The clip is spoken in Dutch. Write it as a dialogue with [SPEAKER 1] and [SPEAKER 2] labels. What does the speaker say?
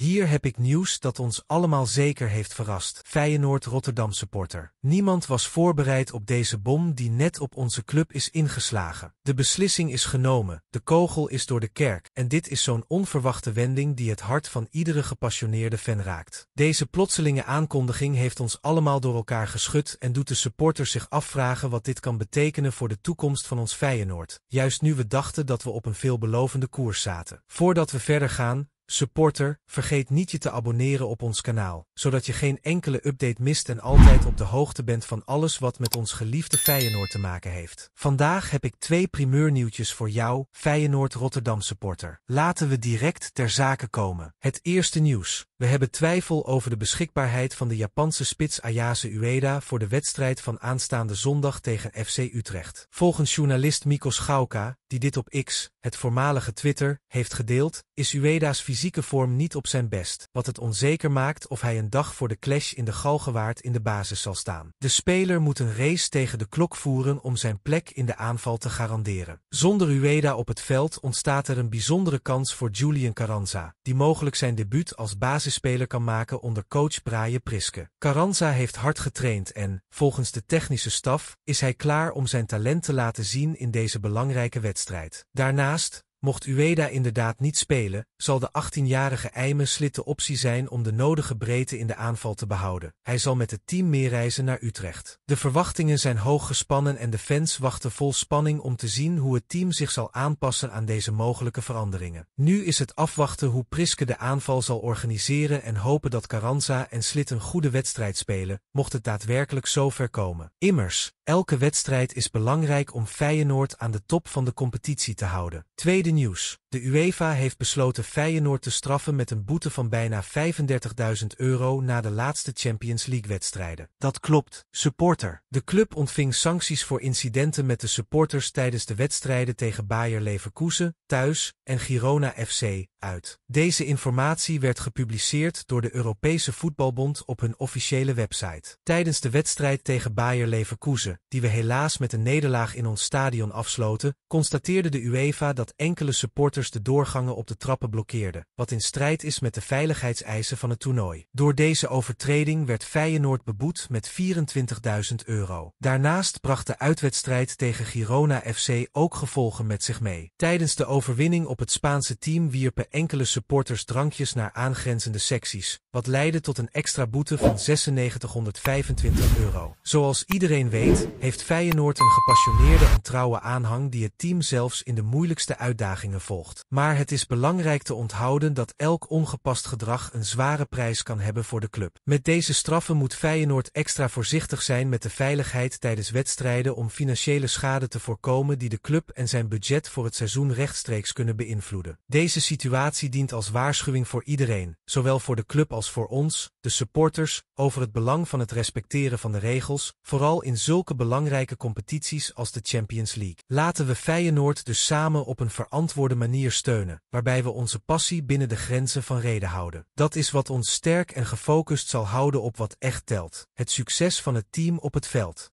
[SPEAKER 1] Hier heb ik nieuws dat ons allemaal zeker heeft verrast, Feyenoord Rotterdam supporter. Niemand was voorbereid op deze bom die net op onze club is ingeslagen. De beslissing is genomen, de kogel is door de kerk en dit is zo'n onverwachte wending die het hart van iedere gepassioneerde fan raakt. Deze plotselinge aankondiging heeft ons allemaal door elkaar geschud en doet de supporters zich afvragen wat dit kan betekenen voor de toekomst van ons Feyenoord. Juist nu we dachten dat we op een veelbelovende koers zaten. Voordat we verder gaan, Supporter, vergeet niet je te abonneren op ons kanaal, zodat je geen enkele update mist en altijd op de hoogte bent van alles wat met ons geliefde Feyenoord te maken heeft. Vandaag heb ik twee primeurnieuwtjes voor jou, Feyenoord Rotterdam supporter. Laten we direct ter zake komen. Het eerste nieuws. We hebben twijfel over de beschikbaarheid van de Japanse spits Ayase Ueda voor de wedstrijd van aanstaande zondag tegen FC Utrecht. Volgens journalist Mikos Gauka, die dit op X, het voormalige Twitter, heeft gedeeld, is Ueda's visie fysieke vorm niet op zijn best, wat het onzeker maakt of hij een dag voor de clash in de Galgenwaard in de basis zal staan. De speler moet een race tegen de klok voeren om zijn plek in de aanval te garanderen. Zonder Ueda op het veld ontstaat er een bijzondere kans voor Julian Carranza, die mogelijk zijn debuut als basisspeler kan maken onder coach Braje Priske. Carranza heeft hard getraind en, volgens de technische staf, is hij klaar om zijn talent te laten zien in deze belangrijke wedstrijd. Daarnaast, Mocht Ueda inderdaad niet spelen, zal de 18-jarige Eimen Slit de optie zijn om de nodige breedte in de aanval te behouden. Hij zal met het team meereizen naar Utrecht. De verwachtingen zijn hoog gespannen en de fans wachten vol spanning om te zien hoe het team zich zal aanpassen aan deze mogelijke veranderingen. Nu is het afwachten hoe Priske de aanval zal organiseren en hopen dat Caranza en Slit een goede wedstrijd spelen, mocht het daadwerkelijk zo ver komen. Immers, elke wedstrijd is belangrijk om Feyenoord aan de top van de competitie te houden. Tweede nieuws. De UEFA heeft besloten Feyenoord te straffen met een boete van bijna 35.000 euro na de laatste Champions League-wedstrijden. Dat klopt, supporter. De club ontving sancties voor incidenten met de supporters tijdens de wedstrijden tegen Bayer Leverkusen, thuis, en Girona FC, uit. Deze informatie werd gepubliceerd door de Europese Voetbalbond op hun officiële website. Tijdens de wedstrijd tegen Bayer Leverkusen, die we helaas met een nederlaag in ons stadion afsloten, constateerde de UEFA dat enkele enkele supporters de doorgangen op de trappen blokkeerden, wat in strijd is met de veiligheidseisen van het toernooi. Door deze overtreding werd Feyenoord beboet met 24.000 euro. Daarnaast bracht de uitwedstrijd tegen Girona FC ook gevolgen met zich mee. Tijdens de overwinning op het Spaanse team wierpen enkele supporters drankjes naar aangrenzende secties, wat leidde tot een extra boete van 9625 euro. Zoals iedereen weet, heeft Feyenoord een gepassioneerde en trouwe aanhang die het team zelfs in de moeilijkste uitdagingen volgt. Maar het is belangrijk te onthouden dat elk ongepast gedrag een zware prijs kan hebben voor de club. Met deze straffen moet Feyenoord extra voorzichtig zijn met de veiligheid tijdens wedstrijden om financiële schade te voorkomen die de club en zijn budget voor het seizoen rechtstreeks kunnen beïnvloeden. Deze situatie dient als waarschuwing voor iedereen, zowel voor de club als voor ons, de supporters, over het belang van het respecteren van de regels, vooral in zulke belangrijke competities als de Champions League. Laten we Feyenoord dus samen op een verandering verantwoorde manier steunen, waarbij we onze passie binnen de grenzen van reden houden. Dat is wat ons sterk en gefocust zal houden op wat echt telt. Het succes van het team op het veld.